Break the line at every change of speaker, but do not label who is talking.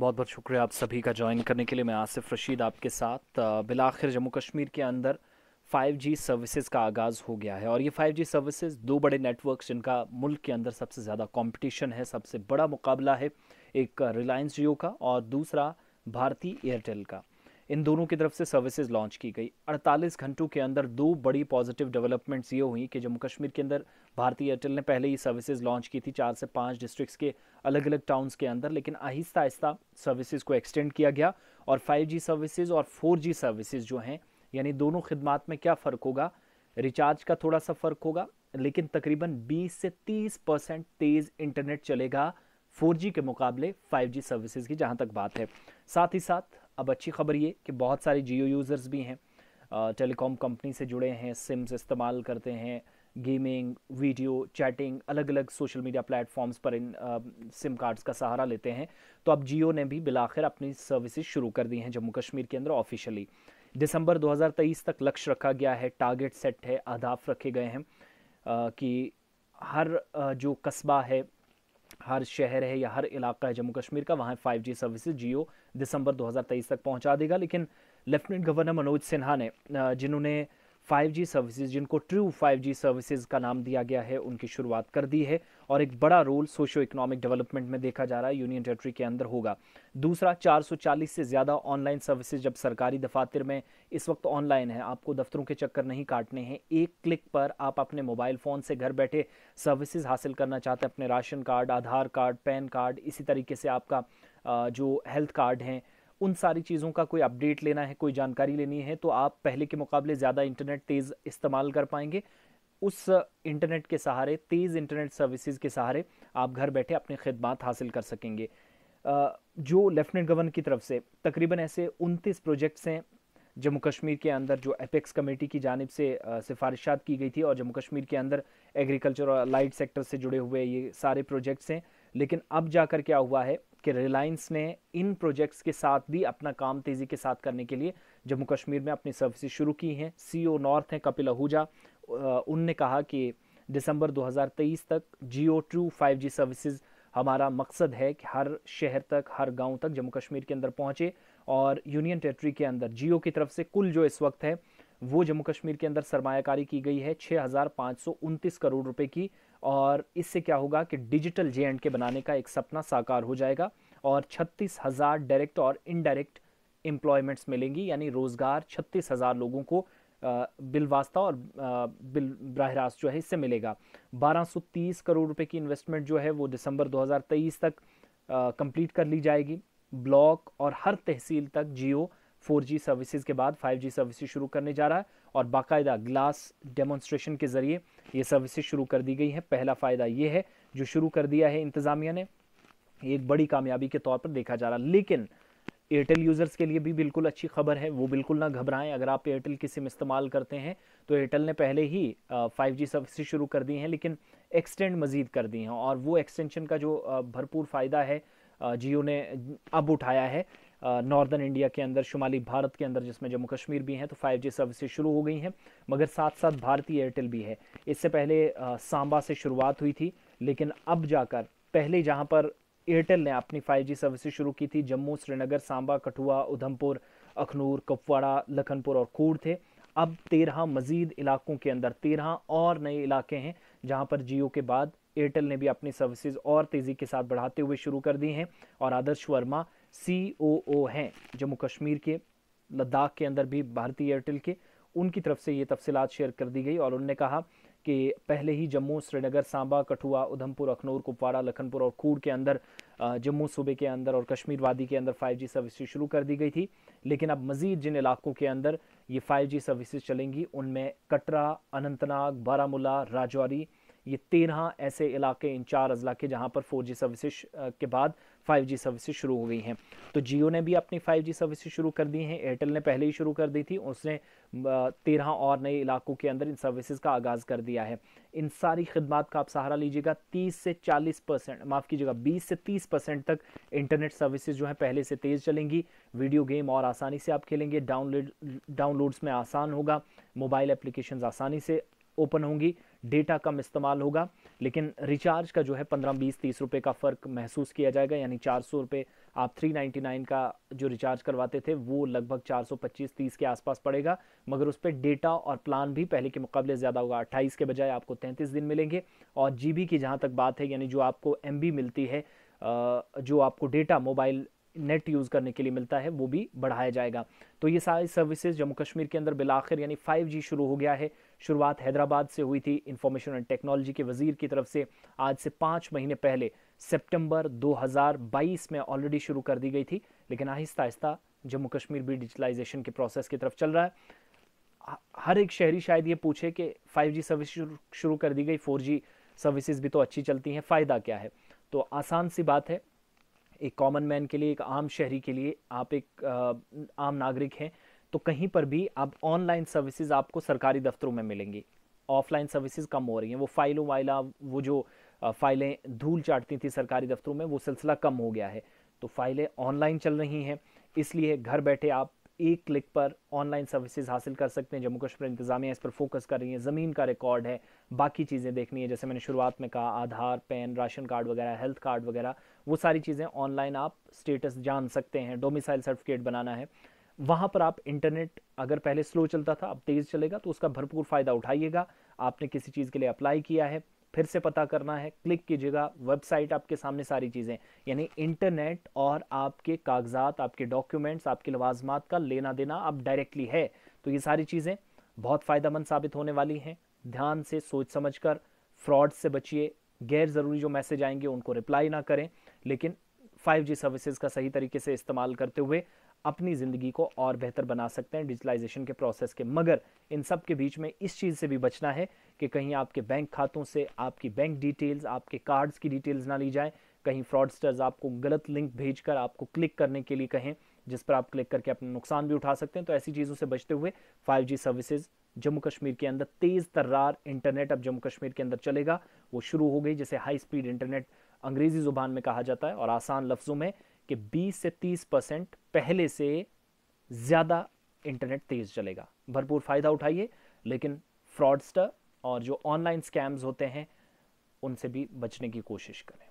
बहुत बहुत शुक्रिया आप सभी का ज्वाइन करने के लिए मैं आसिफ रशीद आपके साथ बिला आखिर जम्मू कश्मीर के अंदर 5G सर्विसेज का आगाज़ हो गया है और ये 5G सर्विसेज दो बड़े नेटवर्क्स जिनका मुल्क के अंदर सबसे ज़्यादा कंपटीशन है सबसे बड़ा मुकाबला है एक रिलायंस जियो का और दूसरा भारतीय एयरटेल का इन दोनों की तरफ से सर्विसेज लॉन्च की गई 48 घंटों के अंदर दो बड़ी पॉजिटिव डेवलपमेंट्स ये हुई कि जम्मू कश्मीर के अंदर भारतीय एयरटेल ने पहले ही सर्विसेज लॉन्च की थी चार से पाँच डिस्ट्रिक्स के अलग अलग टाउन्स के अंदर लेकिन आहिस्ता आहिस्ता सर्विसेज को एक्सटेंड किया गया और फाइव सर्विसेज और फोर सर्विसेज जो हैं यानी दोनों खिदमात में क्या फ़र्क होगा रिचार्ज का थोड़ा सा फ़र्क होगा लेकिन तकरीबन 20 से 30 परसेंट तेज़ इंटरनेट चलेगा 4G के मुकाबले 5G सर्विसेज की जहां तक बात है साथ ही साथ अब अच्छी खबर ये कि बहुत सारे जियो यूज़र्स भी हैं टेलीकॉम कंपनी से जुड़े हैं सिम्स इस्तेमाल करते हैं गेमिंग वीडियो चैटिंग अलग अलग सोशल मीडिया प्लेटफॉर्म्स पर इन आ, सिम कार्ड्स का सहारा लेते हैं तो अब जियो ने भी बिलाखिर अपनी सर्विसेज शुरू कर दी हैं जम्मू कश्मीर के अंदर ऑफिशियली दिसंबर 2023 तक लक्ष्य रखा गया है टारगेट सेट है अहदाफ रखे गए हैं आ, कि हर आ, जो कस्बा है हर शहर है या हर इलाका है जम्मू कश्मीर का वहाँ फाइव जी सर्विसेज जियो दिसंबर 2023 तक पहुँचा देगा लेकिन लेफ्टिनेंट गवर्नर मनोज सिन्हा ने जिन्होंने 5G सर्विसेज जिनको ट्रू 5G सर्विसेज का नाम दिया गया है उनकी शुरुआत कर दी है और एक बड़ा रोल सोशो इकोनॉमिक डेवलपमेंट में देखा जा रहा है यूनियन टेरेटरी के अंदर होगा दूसरा 440 से ज़्यादा ऑनलाइन सर्विसेज जब सरकारी दफातर में इस वक्त ऑनलाइन है आपको दफ्तरों के चक्कर नहीं काटने हैं एक क्लिक पर आप अपने मोबाइल फ़ोन से घर बैठे सर्विसेज हासिल करना चाहते हैं अपने ration card Aadhaar card PAN card इसी तरीके से आपका जो हेल्थ कार्ड हैं उन सारी चीज़ों का कोई अपडेट लेना है कोई जानकारी लेनी है तो आप पहले के मुकाबले ज़्यादा इंटरनेट तेज़ इस्तेमाल कर पाएंगे उस इंटरनेट के सहारे तेज़ इंटरनेट सर्विसेज के सहारे आप घर बैठे अपनी खदमात हासिल कर सकेंगे जो लेफ्टिनेंट गवर्नर की तरफ से तकरीबन ऐसे उनतीस प्रोजेक्ट्स हैं जम्मू कश्मीर के अंदर जो एपेक्स कमेटी की जानब से सिफारिशात की गई थी और जम्मू कश्मीर के अंदर एग्रीकल्चर और लाइट सेक्टर से जुड़े हुए ये सारे प्रोजेक्ट्स हैं लेकिन अब जाकर क्या हुआ है कि रिलायंस ने इन प्रोजेक्ट्स के साथ भी अपना काम तेज़ी के साथ करने के लिए जम्मू कश्मीर में अपनी सर्विसेज शुरू की हैं सीईओ नॉर्थ e हैं कपिल आहूजा उनने कहा कि दिसंबर 2023 तक Jio to five G services हमारा मकसद है कि हर शहर तक हर गांव तक जम्मू कश्मीर के अंदर पहुंचे और यूनियन टेरिटरी के अंदर जियो की तरफ से कुल जो इस वक्त है वो जम्मू कश्मीर के अंदर सरमायाकारी की गई है छः करोड़ रुपए की और इससे क्या होगा कि डिजिटल जे एंड के बनाने का एक सपना साकार हो जाएगा और छत्तीस हज़ार डायरेक्ट और इनडायरेक्ट एम्प्लॉयमेंट्स मिलेंगी यानी रोज़गार छत्तीस हज़ार लोगों को बिलवास्ता और बिल बरह रास्त जो है इससे मिलेगा 1230 करोड़ रुपए की इन्वेस्टमेंट जो है वो दिसंबर 2023 तक कंप्लीट कर ली जाएगी ब्लॉक और हर तहसील तक जियो फोर जी सर्विसेज के बाद फाइव जी सर्विसेज शुरू करने जा रहा है और बाकायदा ग्लास डेमोन्स्ट्रेशन के ज़रिए ये सर्विसेज शुरू कर दी गई हैं पहला फ़ायदा ये है जो शुरू कर दिया है इंतज़ामिया ने एक बड़ी कामयाबी के तौर पर देखा जा रहा लेकिन एयरटेल यूज़र्स के लिए भी बिल्कुल अच्छी खबर है वो बिल्कुल ना घबराएं अगर आप एयरटेल की सिम इस्तेमाल करते हैं तो एयरटेल ने पहले ही फाइव जी सर्विसेज शुरू कर दी हैं लेकिन एक्सटेंड मज़ीद कर दी हैं और वो एक्सटेंशन का जो भरपूर फ़ायदा है जियो ने अब उठाया है नॉर्दर्न इंडिया के अंदर शुमाली भारत के अंदर जिसमें जम्मू कश्मीर भी हैं तो 5G सर्विसेज शुरू हो गई हैं मगर साथ साथ भारतीय एयरटेल भी है इससे पहले सांबा से शुरुआत हुई थी लेकिन अब जाकर पहले जहाँ पर एयरटेल ने अपनी 5G सर्विसेज शुरू की थी जम्मू श्रीनगर सांबा कठुआ उधमपुर अखनूर कुपवाड़ा लखनपुर और कूड़ थे अब तेरह मज़ीद इलाकों के अंदर तेरह और नए इलाके हैं जहाँ पर जियो के बाद एयरटेल ने भी अपनी सर्विसेज और तेज़ी के साथ बढ़ाते हुए शुरू कर दी हैं और आदर्श वर्मा सी हैं जम्मू कश्मीर के लद्दाख के अंदर भी भारतीय एयरटेल के उनकी तरफ से ये तफसीत शेयर कर दी गई और उन्होंने कहा कि पहले ही जम्मू श्रीनगर सांबा कठुआ उधमपुर अखनूर कुपवाड़ा लखनपुर और खूड़ के अंदर जम्मू सूबे के अंदर और कश्मीर वादी के अंदर 5G सर्विसेज शुरू कर दी गई थी लेकिन अब मजीद जिन इलाकों के अंदर ये 5G सर्विसेज चलेंगी उनमें कटरा अनंतनाग बारामूला राजौरी ये तेरह ऐसे इलाके इन चार अजला के जहाँ पर फोर जी सर्विसेज के बाद फाइव जी सर्विसेज शुरू हो गई हैं तो जियो ने भी अपनी फाइव जी सर्विसेज शुरू कर दी हैं एयरटेल ने पहले ही शुरू कर दी थी उसने तेरह और नए इलाकों के अंदर इन सर्विसेज का आगाज़ कर दिया है इन सारी खदमात का आप सहारा लीजिएगा तीस से चालीस परसेंट माफ़ कीजिएगा बीस से तीस परसेंट तक इंटरनेट सर्विसेज जो हैं पहले से तेज़ चलेंगी वीडियो गेम और आसानी से आप खेलेंगे डाउनलोड डाउनलोड्स में आसान होगा मोबाइल एप्लीकेशन आसानी से ओपन होंगी डेटा कम इस्तेमाल होगा लेकिन रिचार्ज का जो है पंद्रह बीस तीस रुपये का फ़र्क महसूस किया जाएगा यानी चार सौ रुपये आप थ्री नाइन्टी नाइन का जो रिचार्ज करवाते थे वो लगभग चार सौ पच्चीस तीस के आसपास पड़ेगा मगर उस पर डेटा और प्लान भी पहले के मुकाबले ज़्यादा होगा अट्ठाईस के बजाय आपको तैंतीस दिन मिलेंगे और जी की जहाँ तक बात है यानी जो आपको एम मिलती है जो आपको डेटा मोबाइल नेट यूज़ करने के लिए मिलता है वो भी बढ़ाया जाएगा तो ये सारी सर्विसेज जम्मू कश्मीर के अंदर बिलाखिर यानी 5G शुरू हो गया है शुरुआत हैदराबाद से हुई थी इंफॉर्मेशन एंड टेक्नोलॉजी के वजीर की तरफ से आज से पाँच महीने पहले सितंबर 2022 में ऑलरेडी शुरू कर दी गई थी लेकिन आहिस्ता आहिस्ता जम्मू कश्मीर भी डिजिटलाइजेशन के प्रोसेस की तरफ चल रहा है हर एक शहरी शायद ये पूछे कि फाइव सर्विस शुरू कर दी गई फोर सर्विसेज भी तो अच्छी चलती हैं फ़ायदा क्या है तो आसान सी बात है एक कॉमन मैन के लिए एक आम शहरी के लिए आप एक आ, आम नागरिक हैं तो कहीं पर भी अब ऑनलाइन सर्विसेज आपको सरकारी दफ्तरों में मिलेंगी ऑफलाइन सर्विसेज कम हो रही हैं वो फाइलों वाइला वो जो फाइलें धूल चाटती थी सरकारी दफ्तरों में वो सिलसिला कम हो गया है तो फाइलें ऑनलाइन चल रही हैं इसलिए घर बैठे आप एक क्लिक पर ऑनलाइन सर्विसेज हासिल कर सकते हैं जम्मू कश्मीर इंतजामिया इस पर फोकस कर रही है ज़मीन का रिकॉर्ड है बाकी चीज़ें देखनी है जैसे मैंने शुरुआत में कहा आधार पैन राशन कार्ड वगैरह हेल्थ कार्ड वगैरह वो सारी चीज़ें ऑनलाइन आप स्टेटस जान सकते हैं डोमिसाइल सर्टिफिकेट बनाना है वहां पर आप इंटरनेट अगर पहले स्लो चलता था अब तेज़ चलेगा तो उसका भरपूर फ़ायदा उठाइएगा आपने किसी चीज़ के लिए अप्लाई किया है फिर से पता करना है क्लिक कीजिएगा वेबसाइट आपके सामने सारी चीज़ें यानी इंटरनेट और आपके कागजात आपके डॉक्यूमेंट्स आपके लवाजमात का लेना देना आप डायरेक्टली है तो ये सारी चीज़ें बहुत फ़ायदामंद साबित होने वाली हैं ध्यान से सोच समझ कर फ्रॉड से बचिए गैर ज़रूरी जो मैसेज आएंगे उनको रिप्लाई ना करें लेकिन 5G सर्विसेज का सही तरीके से इस्तेमाल करते हुए अपनी ज़िंदगी को और बेहतर बना सकते हैं डिजिटलाइजेशन के प्रोसेस के मगर इन सब के बीच में इस चीज़ से भी बचना है कि कहीं आपके बैंक खातों से आपकी बैंक डिटेल्स आपके कार्ड्स की डिटेल्स ना ली जाए कहीं फ्रॉडस्टर्स आपको गलत लिंक भेजकर आपको क्लिक करने के लिए कहें जिस पर आप क्लिक करके अपना नुकसान भी उठा सकते हैं तो ऐसी चीज़ों से बचते हुए फाइव सर्विसेज जम्मू कश्मीर के अंदर तेज़ तर्रार इंटरनेट अब जम्मू कश्मीर के अंदर चलेगा वो शुरू हो गई जैसे हाई स्पीड इंटरनेट अंग्रेज़ी ज़ुबान में कहा जाता है और आसान लफ्ज़ों में कि 20 से 30 परसेंट पहले से ज़्यादा इंटरनेट तेज़ चलेगा भरपूर फ़ायदा उठाइए लेकिन फ्रॉडस्टर और जो ऑनलाइन स्कैम्स होते हैं उनसे भी बचने की कोशिश करें